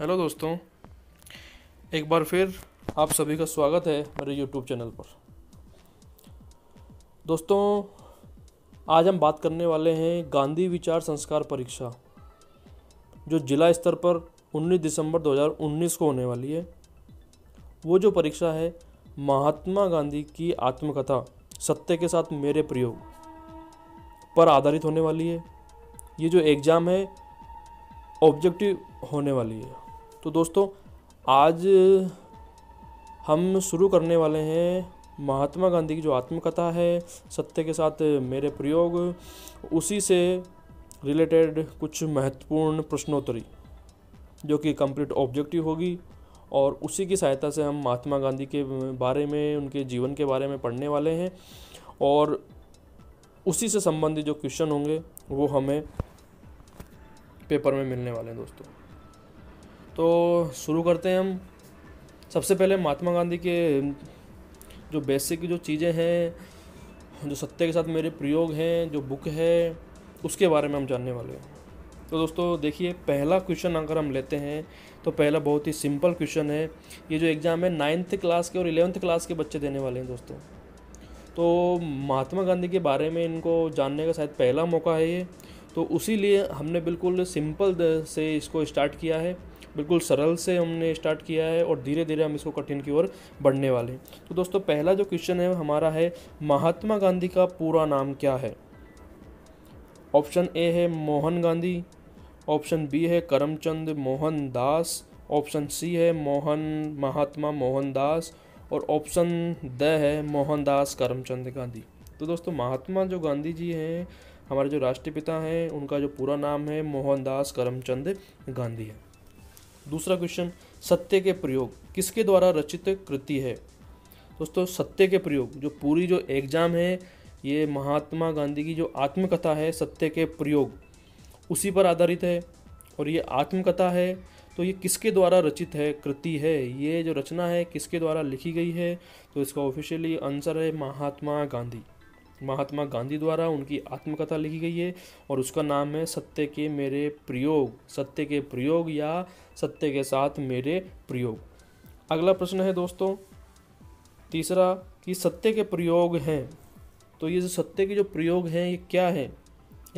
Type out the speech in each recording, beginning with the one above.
hello दोस्तों एक बार फिर आप सभी का स्वागत है मेरे यूट्यूब चैनल पर दोस्तों आज हम बात करने वाले हैं गांधी विचार संस्कार परीक्षा जो जिला स्तर पर 19 दिसंबर 2019 को होने वाली है वो जो परीक्षा है महात्मा गांधी की आत्मकथा सत्य के साथ मेरे प्रयोग पर आधारित होने वाली है ये जो एग्ज़ाम है ऑब्जेक्टिव होने वाली है तो दोस्तों आज हम शुरू करने वाले हैं महात्मा गांधी की जो आत्मकथा है सत्य के साथ मेरे प्रयोग उसी से रिलेटेड कुछ महत्वपूर्ण प्रश्नोत्तरी जो कि कंप्लीट ऑब्जेक्टिव होगी और उसी की सहायता से हम महात्मा गांधी के बारे में उनके जीवन के बारे में पढ़ने वाले हैं और उसी से संबंधित जो क्वेश्चन होंगे वो हमें पेपर में मिलने वाले हैं दोस्तों तो शुरू करते हैं हम सबसे पहले महात्मा गांधी के जो बेसिक जो चीज़ें हैं जो सत्य के साथ मेरे प्रयोग हैं जो बुक है उसके बारे में हम जानने वाले हैं तो दोस्तों देखिए पहला क्वेश्चन अगर हम लेते हैं तो पहला बहुत ही सिंपल क्वेश्चन है ये जो एग्ज़ाम है नाइन्थ क्लास के और इलेवंथ क्लास के बच्चे देने वाले हैं दोस्तों तो महात्मा गांधी के बारे में इनको जानने का शायद पहला मौका है ये तो उसी लिए हमने बिल्कुल सिंपल से इसको स्टार्ट किया है बिल्कुल सरल से हमने स्टार्ट किया है और धीरे धीरे हम इसको कठिन की ओर बढ़ने वाले हैं तो दोस्तों पहला जो क्वेश्चन है हमारा है महात्मा गांधी का पूरा नाम क्या है ऑप्शन ए है मोहन गांधी ऑप्शन बी है करमचंद मोहन दास ऑप्शन सी है मोहन महात्मा मोहन दास और ऑप्शन द है मोहनदास करमचंद गांधी तो दोस्तों महात्मा जो गांधी जी हैं हमारे जो राष्ट्रपिता हैं उनका जो पूरा नाम है मोहनदास करमचंद गांधी है दूसरा क्वेश्चन सत्य के प्रयोग किसके द्वारा रचित कृति है दोस्तों सत्य के प्रयोग जो पूरी जो एग्जाम है ये महात्मा गांधी की जो आत्मकथा है सत्य के प्रयोग उसी पर आधारित है और ये आत्मकथा है तो ये किसके द्वारा रचित है कृति है ये जो रचना है किसके द्वारा लिखी गई है तो इसका ऑफिशियली आंसर है महात्मा गांधी महात्मा गांधी द्वारा उनकी आत्मकथा लिखी गई है और उसका नाम है सत्य के मेरे प्रयोग सत्य के प्रयोग या सत्य के साथ मेरे प्रयोग अगला प्रश्न है दोस्तों तीसरा कि सत्य के प्रयोग हैं तो ये जो सत्य के जो प्रयोग हैं ये क्या है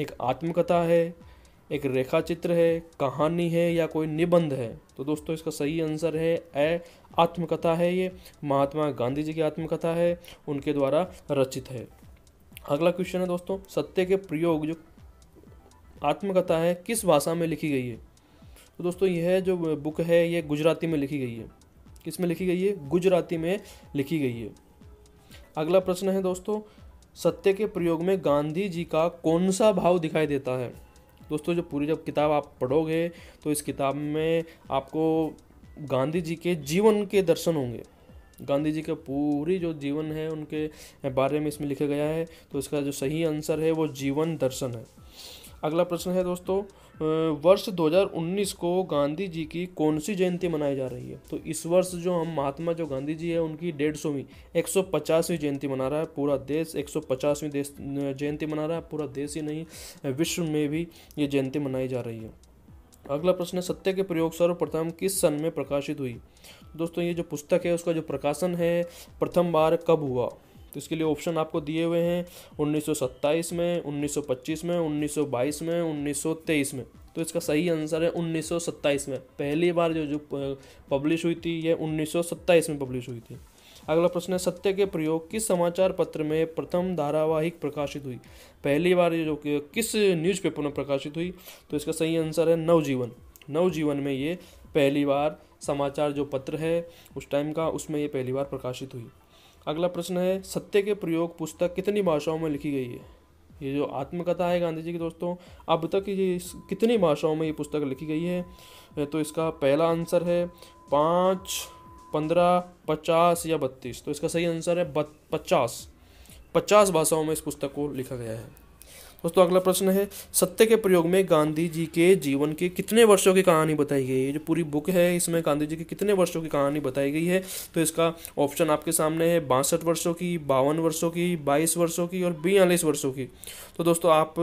एक आत्मकथा है एक रेखा चित्र है कहानी है या कोई निबंध है तो दोस्तों इसका सही आंसर है ए आत्मकथा है ये महात्मा गांधी जी की आत्मकथा है उनके द्वारा रचित है अगला क्वेश्चन है दोस्तों सत्य के प्रयोग जो आत्मकथा है किस भाषा में लिखी गई है तो दोस्तों यह जो बुक है ये गुजराती में लिखी गई है किस में लिखी गई है गुजराती में लिखी गई है अगला प्रश्न है दोस्तों सत्य के प्रयोग में गांधी जी का कौन सा भाव दिखाई देता है दोस्तों जो पूरी जब किताब आप पढ़ोगे तो इस किताब में आपको गांधी जी के जीवन के दर्शन होंगे गांधी जी का पूरी जो जीवन है उनके बारे में इसमें लिखा गया है तो इसका जो सही आंसर है वो जीवन दर्शन है अगला प्रश्न है दोस्तों वर्ष 2019 को गांधी जी की कौन सी जयंती मनाई जा रही है तो इस वर्ष जो हम महात्मा जो गांधी जी है उनकी डेढ़ सौवीं एक सौ पचासवीं जयंती मना रहा है पूरा देश एक सौ पचासवीं देश जयंती मना रहा है पूरा देश ही नहीं विश्व में भी ये जयंती मनाई जा रही है अगला प्रश्न है सत्य के प्रयोग सर्वप्रथम किस सन में प्रकाशित हुई दोस्तों ये जो पुस्तक है उसका जो प्रकाशन है प्रथम बार कब हुआ तो इसके लिए ऑप्शन आपको दिए हुए हैं 1927 में 1925 में 1922 में 1923 में तो इसका सही आंसर है 1927 में पहली बार जो जो पब्लिश हुई थी ये 1927 में पब्लिश हुई थी अगला प्रश्न है सत्य के प्रयोग किस समाचार पत्र में प्रथम धारावाहिक प्रकाशित हुई पहली बार ये जो किस न्यूज़पेपर में प्रकाशित हुई तो इसका सही आंसर है नवजीवन नवजीवन में ये पहली बार समाचार जो पत्र है उस टाइम का उसमें ये पहली बार प्रकाशित हुई अगला प्रश्न है सत्य के प्रयोग पुस्तक कितनी भाषाओं में लिखी गई है ये जो आत्मकथा है गांधी जी की दोस्तों अब तक ये कितनी भाषाओं में ये पुस्तक लिखी गई है तो इसका पहला आंसर है पाँच पंद्रह पचास या बत्तीस तो इसका सही आंसर है बत पचास पचास भाषाओं में इस पुस्तक को लिखा गया है दोस्तों अगला प्रश्न है सत्य के प्रयोग में गांधी जी के जीवन के कितने वर्षों की कहानी बताई गई है जो पूरी बुक है इसमें गांधी जी की कितने वर्षों की कहानी बताई गई है तो इसका ऑप्शन आपके सामने है बासठ वर्षों की बावन वर्षों की बाईस वर्षों की और बयालीस वर्षों की तो दोस्तों आप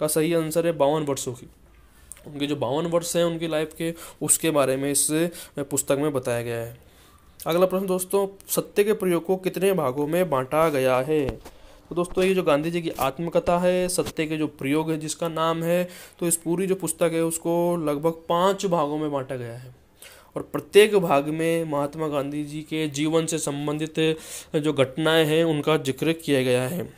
का सही आंसर है बावन वर्षों की उनके जो बावन वर्ष हैं उनकी लाइफ के उसके बारे में इस पुस्तक में बताया गया है अगला प्रश्न दोस्तों सत्य के प्रयोग को कितने भागों में बांटा गया है तो दोस्तों ये जो गांधी जी की आत्मकथा है सत्य के जो प्रयोग है जिसका नाम है तो इस पूरी जो पुस्तक है उसको लगभग पाँच भागों में बांटा गया है और प्रत्येक भाग में महात्मा गांधी जी के जीवन से संबंधित जो घटनाएं हैं उनका जिक्र किया गया है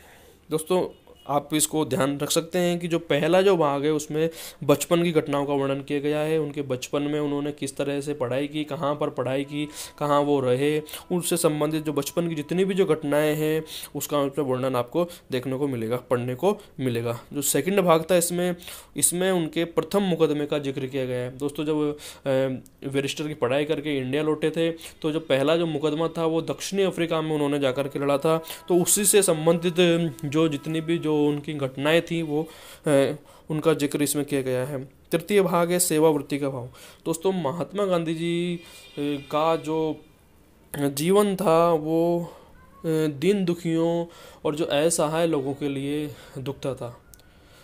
दोस्तों आप इसको ध्यान रख सकते हैं कि जो पहला जो भाग है उसमें बचपन की घटनाओं का वर्णन किया गया है उनके बचपन में उन्होंने किस तरह से पढ़ाई की कहाँ पर पढ़ाई की कहाँ वो रहे उनसे संबंधित जो बचपन की जितनी भी जो घटनाएं हैं उसका उसमें वर्णन आपको देखने को मिलेगा पढ़ने को मिलेगा जो सेकेंड भाग था इसमें इसमें उनके प्रथम मुकदमे का जिक्र किया गया है दोस्तों जब वेरिस्टर की पढ़ाई करके इंडिया लौटे थे तो जो पहला जो मुकदमा था वो दक्षिणी अफ्रीका में उन्होंने जाकर के लड़ा था तो उसी से संबंधित जो जितनी भी जो जो उनकी घटनाएं थी वो उनका जिक्र इसमें किया गया है तृतीय भाग है सेवावृत्ति का भाव दोस्तों महात्मा गांधी जी का जो जीवन था वो दीन दुखियों और जो असहाय लोगों के लिए दुखता था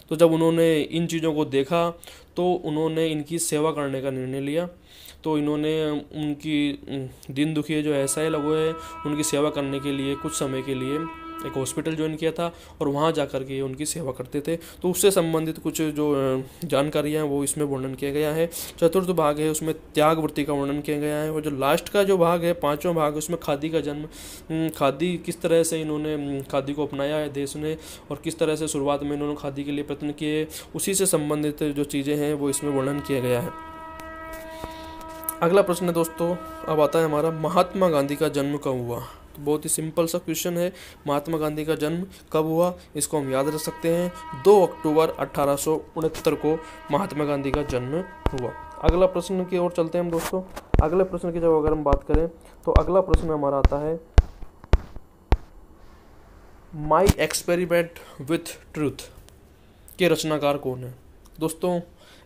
तो जब उन्होंने इन चीज़ों को देखा तो उन्होंने इनकी सेवा करने का निर्णय लिया तो इन्होंने उनकी दिन दुखी जो ऐसा ही लोग हैं उनकी सेवा करने के लिए कुछ समय के लिए एक हॉस्पिटल ज्वाइन किया था और वहाँ जा कर के उनकी सेवा करते थे तो उससे संबंधित कुछ जो जानकारियाँ हैं वो इसमें वर्णन किया गया है चतुर्थ भाग है उसमें त्यागवृत्ति का वर्णन किया गया है और जो लास्ट का जो भाग है पाँचों भाग है उसमें खादी का जन्म खादी किस तरह से इन्होंने खादी को अपनाया है देश ने और किस तरह से शुरुआत में इन्होंने खादी के लिए प्रयत्न किए उसी से संबंधित जो चीज़ें हैं वो इसमें वर्णन किया गया है अगला प्रश्न है दोस्तों अब आता है हमारा महात्मा गांधी का जन्म कब हुआ तो बहुत ही सिंपल सा क्वेश्चन है महात्मा गांधी का जन्म कब हुआ इसको हम याद रख सकते हैं दो अक्टूबर अट्ठारह को महात्मा गांधी का जन्म हुआ अगला प्रश्न की ओर चलते हैं हम दोस्तों अगले प्रश्न की जब अगर हम बात करें तो अगला प्रश्न हमारा आता है माई एक्सपेरिमेंट विथ ट्रूथ के रचनाकार कौन है दोस्तों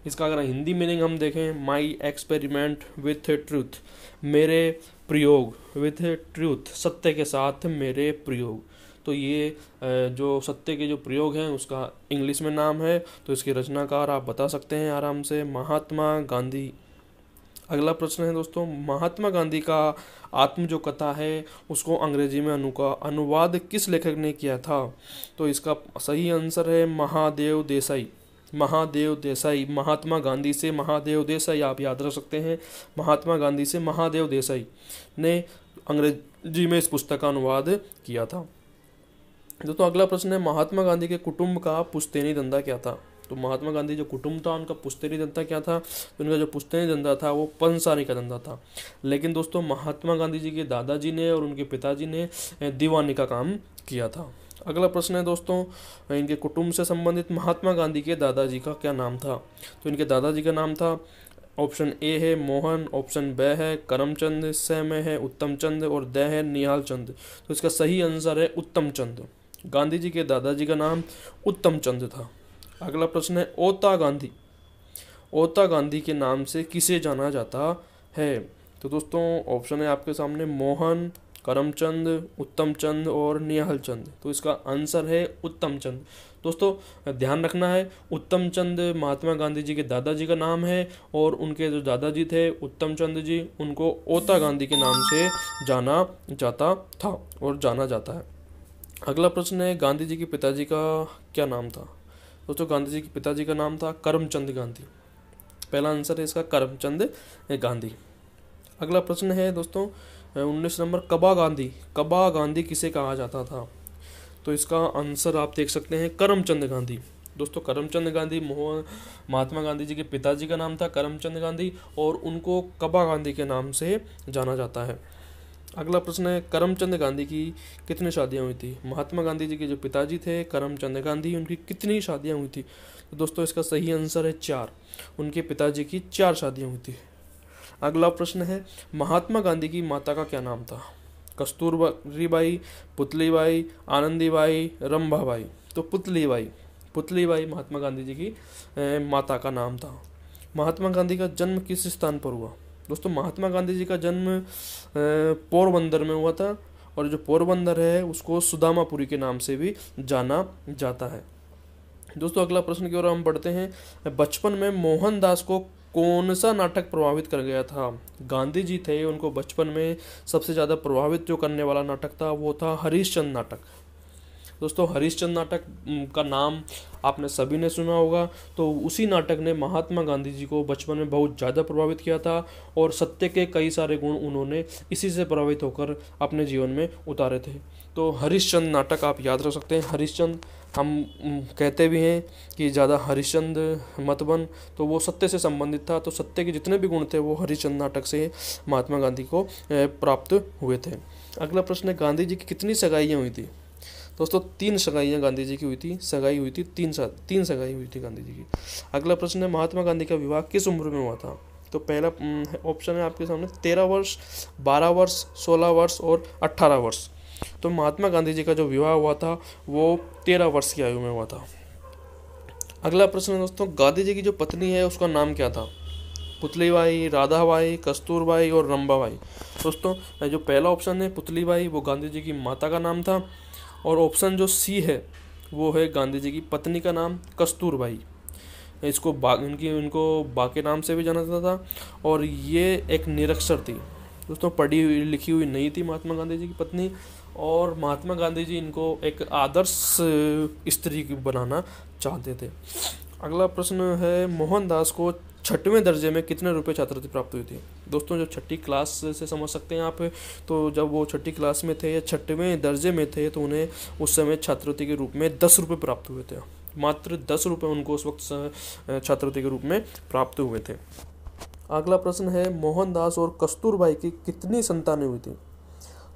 इसका अगर हिंदी मीनिंग हम देखें माई एक्सपेरिमेंट विथ ट्रूथ मेरे प्रयोग विथ ट्रूथ सत्य के साथ मेरे प्रयोग तो ये जो सत्य के जो प्रयोग हैं उसका इंग्लिश में नाम है तो इसके रचनाकार आप बता सकते हैं आराम से महात्मा गांधी अगला प्रश्न है दोस्तों महात्मा गांधी का आत्म जो कथा है उसको अंग्रेजी में अनुका अनुवाद किस लेखक ने किया था तो इसका सही आंसर है महादेव देसाई महादेव देसाई महात्मा गांधी से महादेव देसाई आप याद रख सकते हैं महात्मा गांधी से महादेव देसाई ने अंग्रेजी में इस पुस्तक का अनुवाद किया था दोस्तों तो अगला प्रश्न है महात्मा गांधी के कुटुंब का पुस्तैनी धंधा क्या था तो महात्मा गांधी जो कुटुंब था उनका पुस्तैनी धंधा क्या था तो उनका जो पुस्तैनी धंधा था वो पंसारी का धंधा था लेकिन दोस्तों महात्मा गांधी जी के दादाजी ने और उनके पिताजी ने दीवानी का काम किया था अगला प्रश्न है दोस्तों इनके कुटुंब से संबंधित महात्मा गांधी के दादाजी का क्या नाम था तो इनके दादाजी का नाम था ऑप्शन ए है मोहन ऑप्शन ब है करमचंद स में है उत्तम चंद और द है निहाल चंद तो इसका सही आंसर है उत्तम चंद गांधी जी के दादाजी का नाम उत्तम चंद था अगला प्रश्न है ओता गांधी ओता गांधी के नाम से किसे जाना जाता है तो दोस्तों ऑप्शन है आपके सामने मोहन करमचंद उत्तमचंद और निहल चंद तो इसका आंसर है उत्तमचंद दोस्तों ध्यान रखना है उत्तमचंद महात्मा गांधी जी के दादाजी का नाम है और उनके जो दादाजी थे उत्तमचंद जी उनको ओता गांधी के नाम से जाना जाता था और जाना जाता है अगला प्रश्न है गांधी जी के पिताजी का क्या नाम था दोस्तों गांधी जी के पिताजी का नाम था करमचंद गांधी पहला आंसर है इसका करमचंद गांधी अगला प्रश्न है दोस्तों उन्नीस नंबर कबा गांधी कबा गांधी किसे कहा जाता था तो इसका आंसर आप देख सकते हैं करमचंद गांधी दोस्तों करमचंद गांधी मोहन महात्मा गांधी जी के पिताजी का नाम था करमचंद गांधी और उनको कबा गांधी के नाम से जाना जाता है अगला प्रश्न है करमचंद गांधी की कितनी शादियां हुई थी महात्मा गांधी जी के जो पिताजी थे करमचंद गांधी उनकी कितनी शादियां हुई थी तो दोस्तों इसका सही आंसर है चार उनके पिताजी की चार शादियां हुई थी अगला प्रश्न है महात्मा गांधी की माता का क्या नाम था कस्तूरबाई पुतलीबाई आनंदीबाई रंभाबाई तो पुतलीबाई पुतलीबाई महात्मा गांधी जी की माता का नाम था महात्मा गांधी का जन्म किस स्थान पर हुआ दोस्तों महात्मा गांधी जी का जन्म पोरबंदर में हुआ था और जो पोरबंदर है उसको सुदामापुरी के नाम से भी जाना जाता है दोस्तों अगला प्रश्न की ओर हम बढ़ते हैं बचपन में मोहनदास को कौन सा नाटक प्रभावित कर गया था गांधी जी थे उनको बचपन में सबसे ज़्यादा प्रभावित जो करने वाला नाटक था वो था हरीशचंद नाटक दोस्तों हरीशचंद नाटक का नाम आपने सभी ने सुना होगा तो उसी नाटक ने महात्मा गांधी जी को बचपन में बहुत ज़्यादा प्रभावित किया था और सत्य के कई सारे गुण उन्होंने इसी से प्रभावित होकर अपने जीवन में उतारे थे तो हरिश्चंद नाटक आप याद रख सकते हैं हरिश्चंद हम कहते भी हैं कि ज़्यादा हरिश्चंद मत बन तो वो सत्य से संबंधित था तो सत्य के जितने भी गुण थे वो हरिश्चंद नाटक से महात्मा गांधी को प्राप्त हुए थे अगला प्रश्न है गांधी जी की कितनी सगाइयाँ हुई थी दोस्तों तीन सगाइयाँ गांधी जी की हुई थी सगाई हुई थी तीन सा तीन सगाई हुई थी गांधी जी की अगला प्रश्न है महात्मा गांधी का विवाह किस उम्र में हुआ था तो पहला ऑप्शन है आपके सामने तेरह वर्ष बारह वर्ष सोलह वर्ष और अट्ठारह वर्ष तो महात्मा गांधी जी का जो विवाह हुआ था वो तेरह वर्ष की आयु में हुआ था अगला प्रश्न दोस्तों गांधी जी की जो पत्नी है उसका नाम क्या था पुतलीबाई राधाबाई कस्तूरबाई और रंबाबाई दोस्तों जो पहला ऑप्शन है पुतलीबाई वो गांधी जी की माता का नाम था और ऑप्शन जो सी है वो है गांधी जी की पत्नी का नाम कस्तूरबाई इसको बा इनकी उनको बा के नाम से भी जाना जाता था और ये एक निरक्षर थी दोस्तों पढ़ी हुई लिखी हुई नहीं थी महात्मा गांधी जी की पत्नी और महात्मा गांधी जी इनको एक आदर्श स्त्री बनाना चाहते थे अगला प्रश्न है मोहनदास को छठवें दर्जे में कितने रुपए छात्रवृत्ति प्राप्त हुई थी दोस्तों जब छठी क्लास से समझ सकते हैं आप तो जब वो छठी क्लास में थे या छठवें दर्जे में थे तो उन्हें उस समय छात्रवृत्ति के रूप में दस रुपये प्राप्त हुए थे मात्र दस रुपये उनको उस वक्त छात्रवृत्ति के रूप में प्राप्त हुए थे अगला प्रश्न है मोहनदास और कस्तूरबाई की कितनी संतानें हुई थी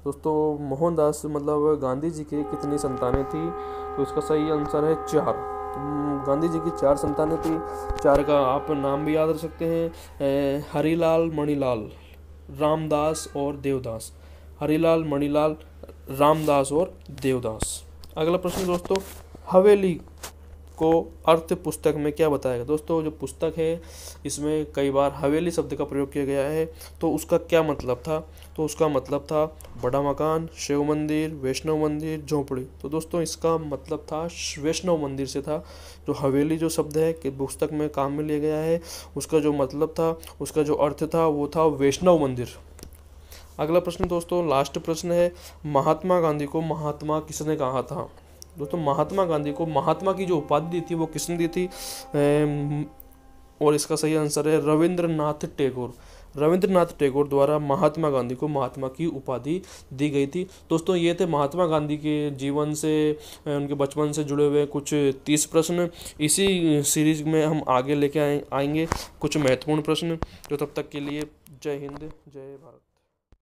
दोस्तों मोहनदास मतलब गांधी जी के कितनी संतानें थी तो इसका सही आंसर है चार गांधी जी की चार संतानें थी चार का आप नाम भी याद रख सकते हैं हरीलाल मणिलाल रामदास और देवदास हरीलाल मणिलाल रामदास और देवदास अगला प्रश्न दोस्तों हवेली को अर्थ पुस्तक में क्या बताया गया दोस्तों जो पुस्तक है इसमें कई बार हवेली शब्द का प्रयोग किया गया है तो उसका क्या मतलब था तो उसका मतलब था बड़ा मकान शिव मंदिर वैष्णव मंदिर झोंपड़ी तो दोस्तों इसका मतलब था वैष्णव मंदिर से था जो हवेली जो शब्द है कि पुस्तक में काम में लिया गया है उसका जो मतलब था उसका जो अर्थ था वो था वैष्णव मंदिर अगला प्रश्न दोस्तों लास्ट प्रश्न है महात्मा गांधी को महात्मा किसने कहा था दोस्तों महात्मा गांधी को महात्मा की जो उपाधि दी थी वो किसने दी थी और इसका सही आंसर है रविंद्रनाथ टैगोर रविंद्रनाथ टैगोर द्वारा महात्मा गांधी को महात्मा की उपाधि दी गई थी दोस्तों ये थे महात्मा गांधी के जीवन से उनके बचपन से जुड़े हुए कुछ तीस प्रश्न इसी सीरीज में हम आगे लेके आएंगे कुछ महत्वपूर्ण प्रश्न तो तब तक के लिए जय हिंद जय भारत